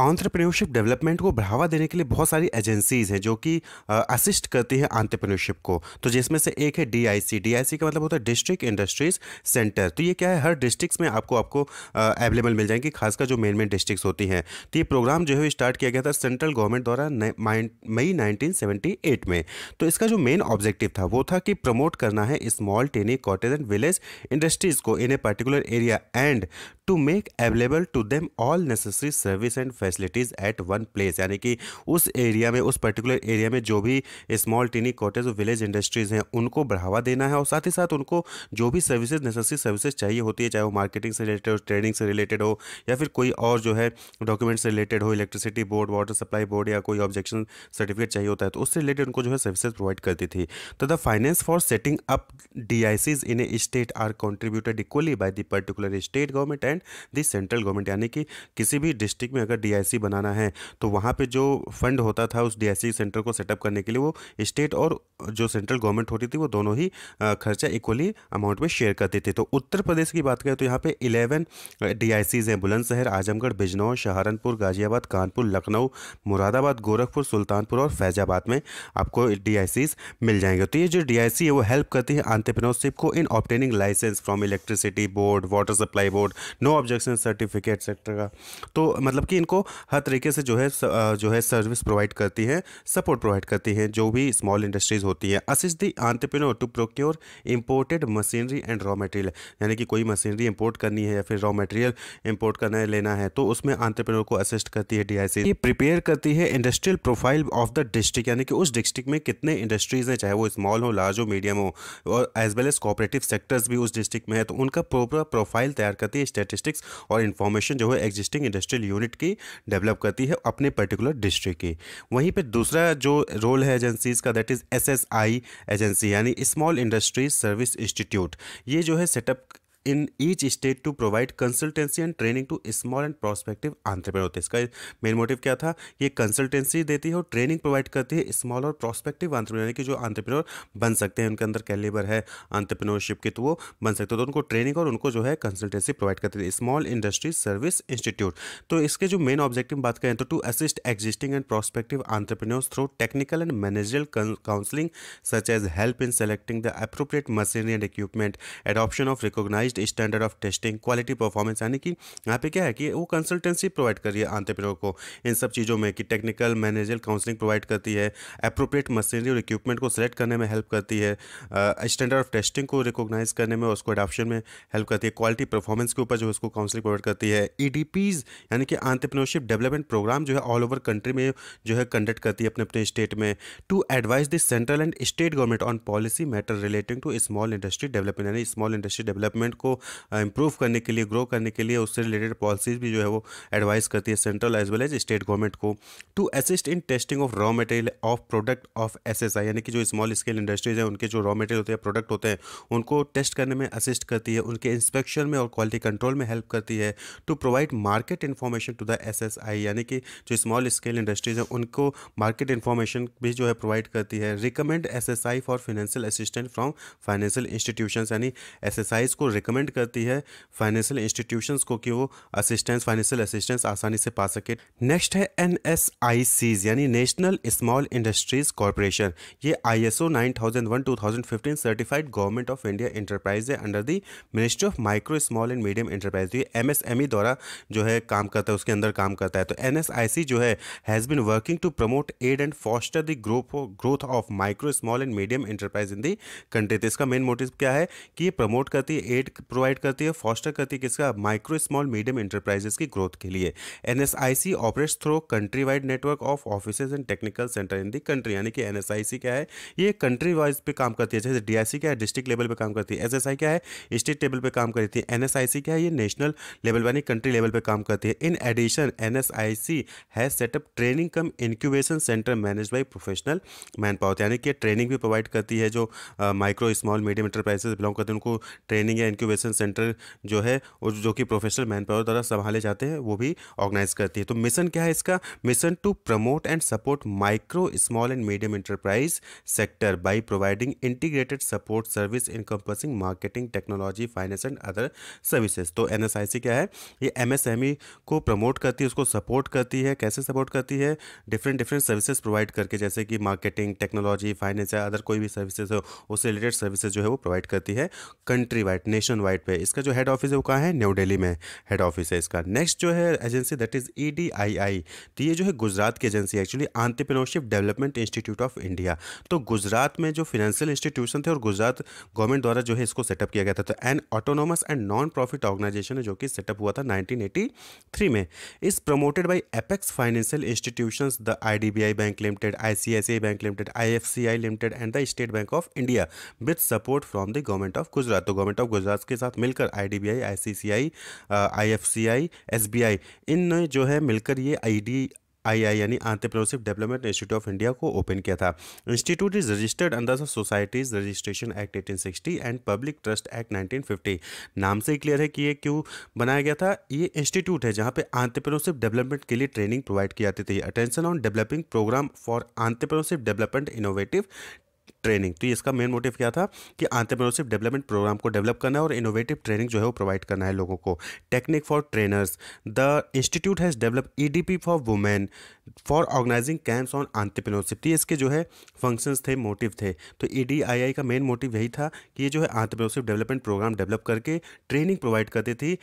ऑन्ट्रप्रन्योरशिप development को बढ़ावा देने के लिए बहुत सारी एजेंसीज़ हैं जो कि असिस्ट करती हैं आंट्रप्रन्योरशिप को तो जिसमें से एक है डीआईसी डीआईसी का मतलब होता है डिस्ट्रिक्ट इंडस्ट्रीज सेंटर तो ये क्या है हर डिस्ट्रिक्ट्स में आपको आपको अवेलेबल मिल जाएंगी खासकर जो मेन मेन डिस्ट्रिक्स होती हैं तो ये प्रोग्राम जो है स्टार्ट किया गया था सेंट्रल गवर्नमेंट द्वारा मई नाइनटीन में तो इसका जो मेन ऑब्जेक्टिव था वो था कि प्रमोट करना है small tiny cottage and village industries को in a particular area and to make available to them all necessary service and facilities at one place यानी कि उस एरिया में उस पर्टिकुलर एरिया में जो भी स्मॉल टीनी कॉटेज और विलेज इंडस्ट्रीज़ हैं उनको बढ़ावा देना है और साथ ही साथ उनको जो भी सर्विसेज नेसेसरी सर्विसेज चाहिए होती है चाहे वो मार्केटिंग से रिलेटेड हो ट्रेडिंग से रिलेटेड हो या फिर कोई और जो है डॉक्यूमेंट से रिलेटेड हो electricity board water supply board या कोई ऑब्जेक्शन सर्टिफिकेट चाहिए होता है तो उससे रिलेटेड उनको जो है सर्विसेज प्रोवाइड करती थी तो the finance for setting up D in a state are contributed equally by the particular state government and the central government यानी कि किसी भी डिस्ट्रिक्ट में अगर डी डीआईसी बनाना है तो वहाँ पे जो फंड होता था उस डीआईसी सेंटर को सेटअप करने के लिए वो स्टेट और जो सेंट्रल गवर्नमेंट होती थी वो दोनों ही खर्चा इक्वली अमाउंट में शेयर करते थे तो उत्तर प्रदेश की बात करें तो यहाँ पे इलेवन डी हैं बुलंदशहर आजमगढ़ बिजनौर सहारनपुर गाजियाबाद कानपुर लखनऊ मुरादाबाद गोरखपुर सुल्तानपुर और फैजाबाद में आपको डी मिल जाएंगे तो ये जो डी है वो हेल्प करती है आंट्रप्रनोरशिप को in obtaining licence from electricity board water supply board no objection certificate sector का तो मतलब कि इनको हर तरीके से जो है जो है सर्विस प्रोवाइड करती है सपोर्ट प्रोवाइड करती है जो भी स्मॉल इंडस्ट्रीज होती हैं assist the entrepreneur to procure imported machinery and raw material यानी कि कोई मशीनरी इंपोर्ट करनी है या फिर रॉ मटेरियल इंपोर्ट करना है लेना है तो उसमें आंट्रप्रेन्योर को असिस्ट करती है डी ये प्रिपेयर करती है industrial profile of the district यानी कि उस डिस्ट्रिक्ट में कितने इंडस्ट्रीज़ हैं चाहे वो स्मॉल हो लार्ज हो मीडियम हो और as well as cooperative sectors भी उस डिस्ट्रिक्ट में है तो उनका प्रॉपर प्रोफाइल तैयार करती है स्टेटिस्टिक्स और इन्फॉर्मेशन जो है एग्जिस्टिंग इंडस्ट्रियल यूनिट की डेवलप करती है अपने पर्टिकुलर डिस्ट्रिक्ट की वहीं पर दूसरा जो रोल है एजेंसीज़ का that is S S I agency यानी स्मॉल इंडस्ट्रीज सर्विस इंस्टीट्यूट ये जो है setup in each state to provide consultancy and training to small and prospective entrepreneur होते इसका मेन मोटिव क्या था ये कंसल्टेंसी देती है और ट्रेनिंग प्रोवाइड करती है स्मॉल और प्रोस्पेक्टिव आंट्रप्रेनर यानी कि जो आंट्रप्रेनर बन सकते हैं उनके अंदर कैलेबर है आंट्रप्रेनरशिप के तो वो बन सकते हैं तो उनको ट्रेनिंग और उनको जो है कंसल्टेंसी प्रोवाइड करती है स्मॉल इंडस्ट्री सर्विस इंस्टीट्यूट तो इसके जो मेन ऑब्जेक्टिव बात करें तो to assist existing and prospective entrepreneurs through technical and managerial counselling such as help in selecting the appropriate machinery and equipment adoption of recognise highest standard of testing quality performance यानी कि यहाँ पे क्या है कि वो कंसल्टेंसी प्रोवाइड कर रही है आंतरप्रेन्योर को इन सब चीज़ों में कि टेक्निकल मैनेजर काउंसलिंग प्रोवाइड करती है अप्रोप्रिएट मशीनरी और इक्विपमेंट को सेलेक्ट करने में हेल्प करती है स्टैंडर्ड ऑफ टेस्टिंग को रिकोगनाइज करने में उसको एडाप्शन में हेल्प करती है क्वालिटी परफॉर्मेंस के ऊपर जो उसको काउंसलिंग प्रोवाइड करती है ई e यानी कि आंतरप्रेन्योरशिप डेवलपमेंट प्रोग्राम जो है ऑल ओवर कंट्री में जो है कंडक्ट करती है अपने अपने स्टेट में to advise the central and state government on policy matter relating to small industry development यानी स्मॉल इंडस्ट्री डेवलपमेंट को इम्प्रूव uh, करने के लिए ग्रो करने के लिए उससे रिलेटेड पॉलिसीज भी जो है वो एडवाइस करती है central as well as state government को to assist in testing of raw material of product of S यानी कि जो स्मॉल स्केल इंडस्ट्रीज हैं उनके जो रॉ मटेरियल होते हैं प्रोडक्ट होते हैं उनको टेस्ट करने में असिस्ट करती है उनके इंस्पेक्शन में और क्वालिटी कंट्रोल में हेल्प करती है to provide market information to the S यानी कि जो स्मॉल स्केल इंडस्ट्रीज हैं उनको मार्केट इन्फॉर्मेशन भी जो है प्रोवाइड करती है recommend S for financial assistant from financial institution यानी एस को रिकमेंड रिकमेंड करती है फाइनेंशियल इंस्टीट्यूशंस को कि वो असिस्टेंस फाइनेंशियल असिस्टेंस आसानी से पा सके नेक्स्ट है एन यानी नेशनल स्मॉल इंडस्ट्रीज कॉरपोरेशन ये I S O certified government of India enterprise है under the ministry of micro small and medium enterprise M E द्वारा जो है काम करता है उसके अंदर काम करता है तो सी जो है has been working to promote aid and foster the growth of micro small and medium enterprise in the country तो इसका मेन मोटिव क्या है कि ये प्रमोट करती है एड प्रोवाइड करती है फॉस्टर करती है किसका माइक्रो स्मॉल मीडियम इंटरप्राइजेस की ग्रोथ के लिए N S I C operates through country wide network of office and technical centre in the country यानी कि एन एस आई सी क्या है ये कंट्री वाइज पे काम करती है जैसे डी आई सी क्या है डिस्ट्रिक्ट लेवल पे काम करती है एस एस आई क्या है स्टेट लेवल पे काम करती है एन एस आई सी क्या है ये नेशनल लेवल यानी कंट्री लेवल पे काम करती है in addition N S I C has setup training cum incubation centre managed by professional manpower यानी कि ट्रेनिंग भी प्रोवाइड करती है जो micro small medium enterprises belong करते हैं उनको ट्रेनिंग या इंक्यूबेशन इनोवेशन सेंटर जो है और जो कि प्रोफेशनल मैन पावर द्वारा संभाले जाते हैं वो भी ऑर्गेनाइज करती है तो मिशन क्या है इसका mission to promote and support micro small and medium enterprise sector by providing integrated support service encompassing marketing technology finance and other services तो एन क्या है ये एम e को प्रमोट करती है उसको सपोर्ट करती है कैसे सपोर्ट करती है डिफरेंट डिफरेंट सर्विसेज प्रोवाइड करके जैसे कि मार्केटिंग टेक्नोलॉजी फाइनेंस या अदर कोई भी सर्विसेज हो उससे रिलेटेड सर्विसेज जो है वो प्रोवाइड करती है country wide nation ocean wide पे इसका जो हेड ऑफिस है वो कहाँ है न्यू दिल्ली में हेड ऑफिस है इसका नेक्स्ट जो है agency that is E D I I तो ये जो है गुजरात की agency actually entrepreneurship development institute of India तो गुजरात में जो फिनेंशियल इंस्टीट्यूशन थे और गुजरात गवर्नमेंट द्वारा जो है इसको सेटअप किया गया था तो an autonomous and non profit organisation है जो कि सेटअप हुआ था 1983 में is promoted by apex financial institution the I bank limited I bank limited I limited and the state bank of India with support from the government of Gujarat तो government of Gujarat के साथ मिलकर आई डी बी आई आई सी सी जो है मिलकर ये आई I I यानी entrepreneurship development institute of India को ओपन किया था institute is registered under the societies registration act 1860 and public trust act 1950 नाम से ही क्लियर है कि ये क्यों बनाया गया था ये इंस्टीट्यूट है जहाँ पे आंट्रप्रनोरशिप डेवलपमेंट के लिए ट्रेनिंग प्रोवाइड की जाती थी attention on developing programme for entrepreneurship development innovative training तो इसका मेन मोटिव क्या था कि आंतरप्रनोरशिप डेवलपमेंट प्रोग्राम को डेवलप करना है और इनोवेटिव ट्रेनिंग जो है वो प्रोवाइड करना है लोगों को technique for trainers the institute has develop E for women for organising camps on entrepreneurship तो इसके जो है फंक्शंस थे मोटिव थे तो ई e का मेन मोटिव यही था कि ये जो है आंतरप्रनोरशिप डेवलपमेंट प्रोग्राम डेवलप करके ट्रेनिंग प्रोवाइड करती थी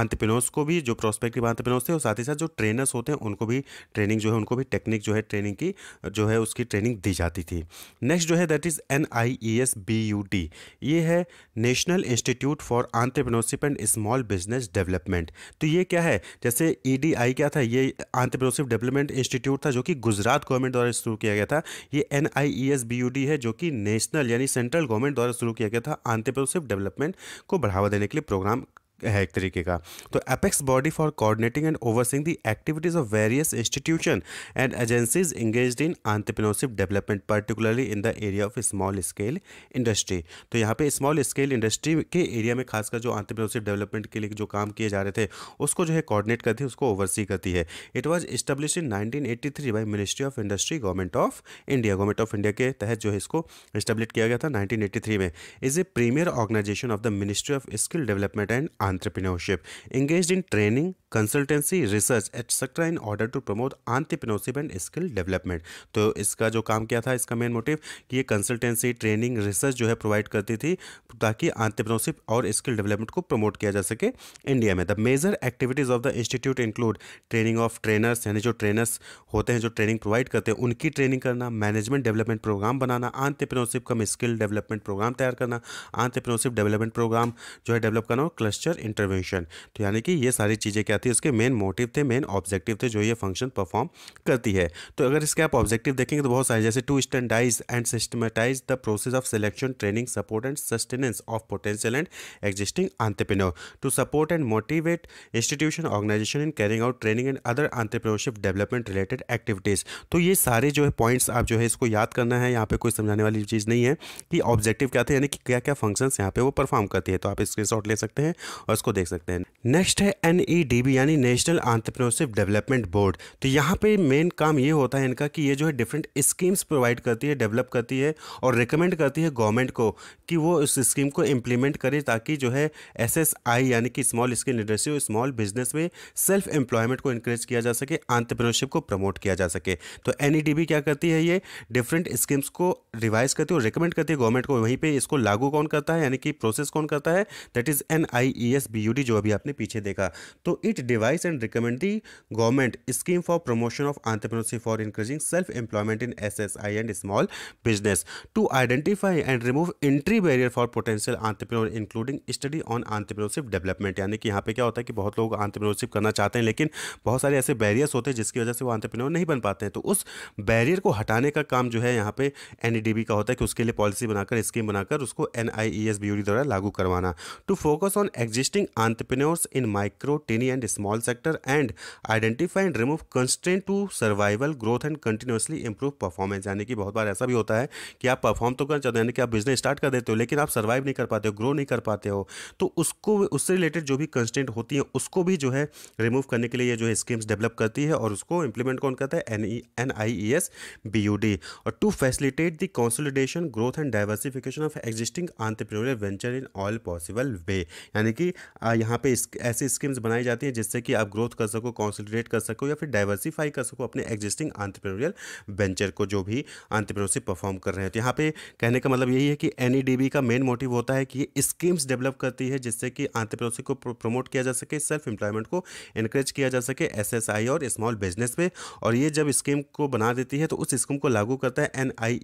आंतरप्रनोर्स को भी जो प्रोस्पेक्टिव आंतरप्रनोर्स थे और साथ ही साथ जो ट्रेनर्स होते हैं उनको भी ट्रेनिंग जो है उनको भी टेक्निक जो है ट्रेनिंग की जो है उसकी ट्रेनिंग दी जाती थी नेक्स्ट जो है है that is N I E S B U T ये है national institute for entrepreneurship and small business development तो ये क्या है जैसे ई डी आई क्या था ये आंट्रप्रनोरशिप डेवलपमेंट इंस्टीट्यूट था जो कि गुजरात गवर्नमेंट द्वारा शुरू किया गया था ये N I E S B U T है जो कि नेशनल यानी सेंट्रल गवर्नमेंट द्वारा शुरू किया गया था आंट्रप्रनोरशिप डेवलपमेंट को बढ़ावा देने के लिए प्रोग्राम है एक तरीके का तो apex body for coordinating and overseeing the activities of various institution and agencies engage in entrepreneurship development particularly in the area of small scale industry तो यहाँ पे स्मॉल स्केल इंडस्ट्री के एरिया में खासकर जो आंतरप्रनोरशिप डेवलपमेंट के लिए जो काम किए जा रहे थे उसको जो है कॉर्डिनेट करती है उसको ओवरसी करती है it was establish in nineteen eighty three by ministry of industry government of India government of India के तहत जो है इसको इस्टेब्लिश किया गया था नाइनटीन एट्टी थ्री में is a premier organisation of the ministry of skill development and entrepreneurship, engaged in training, consultancy research etcetera in order to promote entrepreneurship and skill development तो इसका जो काम क्या था इसका मेन मोटिव कि ये कंसल्टेंसी ट्रेनिंग रिसर्च जो है प्रोवाइड करती थी ताकि आंट्रप्रनोरशिप और स्किल डेवलपमेंट को प्रमोट किया जा सके इंडिया में the major activities of the institute include training of trainers यानी जो ट्रेनर्स होते हैं जो ट्रेनिंग प्रोवाइड करते हैं उनकी ट्रेनिंग करना मैनेजमेंट डेवलपमेंट प्रोग्राम बनाना आंट्रप्रनोरशिप का स्किल डेवलपमेंट प्रोग्राम तैयार करना आंट्रप्रनोरशिप डेवलपमेंट प्रोग्राम जो है डेवलप करना और क्लस्टर पर्टिकुलर इंटरवेंशन तो यानी कि ये सारी चीज़ें क्या थी उसके मेन मोटिव थे मेन ऑब्जेक्टिव थे जो ये फंक्शन परफॉर्म करती है तो अगर इसके आप ऑब्जेक्टिव देखेंगे तो बहुत सारे जैसे to standardise and systematise the process of selection training support and sustenance of potential and existing entrepreneur to support and motivate institution organisation in carrying out training and other entrepreneurship development related activities तो ये सारे जो है points आप जो है इसको याद करना है यहाँ पे कोई समझाने वाली चीज़ नहीं है कि ऑब्जेक्टिव क्या थे यानी कि क्या क्या फंक्शंस यहाँ पे वो परफॉर्म करती है तो आप स्क्रीन ले सकते हैं और इसको देख सकते हैं नेक्स्ट है एन e यानी नेशनल आंट्रप्रनोरशिप डेवलपमेंट बोर्ड तो यहाँ पे मेन काम ये होता है इनका कि ये जो है डिफरेंट स्कीम्स प्रोवाइड करती है डेवलप करती है और रिकमेंड करती है गवर्नमेंट को कि वो उस स्कीम को इम्प्लीमेंट करे ताकि जो है एस यानी कि small skill industry small business में सेल्फ एम्प्लॉयमेंट को इंक्रेज किया जा सके आंट्रप्रनोरशिप को प्रमोट किया जा सके तो एन e क्या करती है ये डिफरेंट स्कीम्स को रिवाइज करती है और रिकमेंड करती है गवर्नमेंट को वहीं पर इसको लागू कौन करता है यानी कि प्रोसेस कौन करता है that is N I E S B U D जो अभी आपने पीछे देखा तो it devise and recommend the government scheme for promotion of entrepreneurship for increasing self employment in S S I and small business to identify and remove entry barrier for potential entrepreneur including study on entrepreneurship development यानी कि यहाँ पे क्या होता है कि बहुत लोग आंट्रप्रनोरशिप करना चाहते हैं लेकिन बहुत सारे ऐसे बैरियर्स होते हैं जिसकी वजह से वो आंट्रप्रनोर नहीं बन पाते हैं तो उस बैरियर को हटाने का काम जो है यहाँ पे एन e का होता है कि उसके लिए पॉलिसी बनाकर स्कीम बनाकर उसको N I E S B द्वारा लागू करवाना to focus on exist assisting entrepreneurs in micro, tiny and small sector and identify and remove constraint to survival, growth and continuously improve performance यानी कि बहुत बार ऐसा भी होता है कि आप परफॉर्म तो करना चाहते हो यानी कि आप बिजनेस स्टार्ट कर देते हो लेकिन आप सर्वाइव नहीं कर पाते हो ग्रो नहीं कर पाते हो तो उसको उससे रिलेटेड जो भी कंस्टेंट होती है उसको भी जो है रिमूव करने के लिए जो है स्कीम्स डेवलप करती है और उसको इंप्लीमेंट कौन करता है N E N I E S B U D और to facilitate the consolidation growth and diversification of existing entrepreneurial venture in all possible way यानी कि यहाँ पे ऐसी स्कीम्स बनाई जाती हैं जिससे कि आप ग्रोथ कर सको कॉन्सल्ट्रेट कर सको या फिर डाइवर्सीफाई कर सको अपने एग्जिस्टिंग आंट्रप्रोरियल वेंचर को जो भी आंट्रप्रेन्योरशिप परफॉर्म कर रहे हैं तो यहाँ पे कहने का मतलब यही है कि एन e का मेन मोटिव होता है कि ये स्कीम्स डेवलप करती है जिससे कि आंट्रप्रेन्योरशिप को प्रमोट किया जा सके सेल्फ एम्प्लॉयमेंट को इनक्रेज किया जा सके एस और स्मॉल बिजनेस पे और ये जब स्कीम को बना देती है तो उस स्कीम को लागू करता है एन आई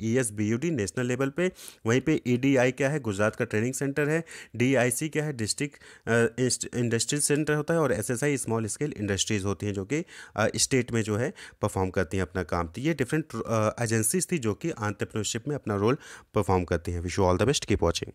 नेशनल लेवल पे वहीं पे ई e क्या है गुजरात का ट्रेनिंग सेंटर है डी आई सी क्या है डिस्ट्रिक्ट इंडस्ट्रियल सेंटर होता है और एसएसआई स्मॉल स्केल इंडस्ट्रीज़ होती हैं जो कि स्टेट में जो है परफॉर्म करती हैं अपना काम तो ये डिफरेंट एजेंसीज थी जो कि आंट्रप्रनरशिप में अपना रोल परफॉर्म करती हैं wish you all the best keep watching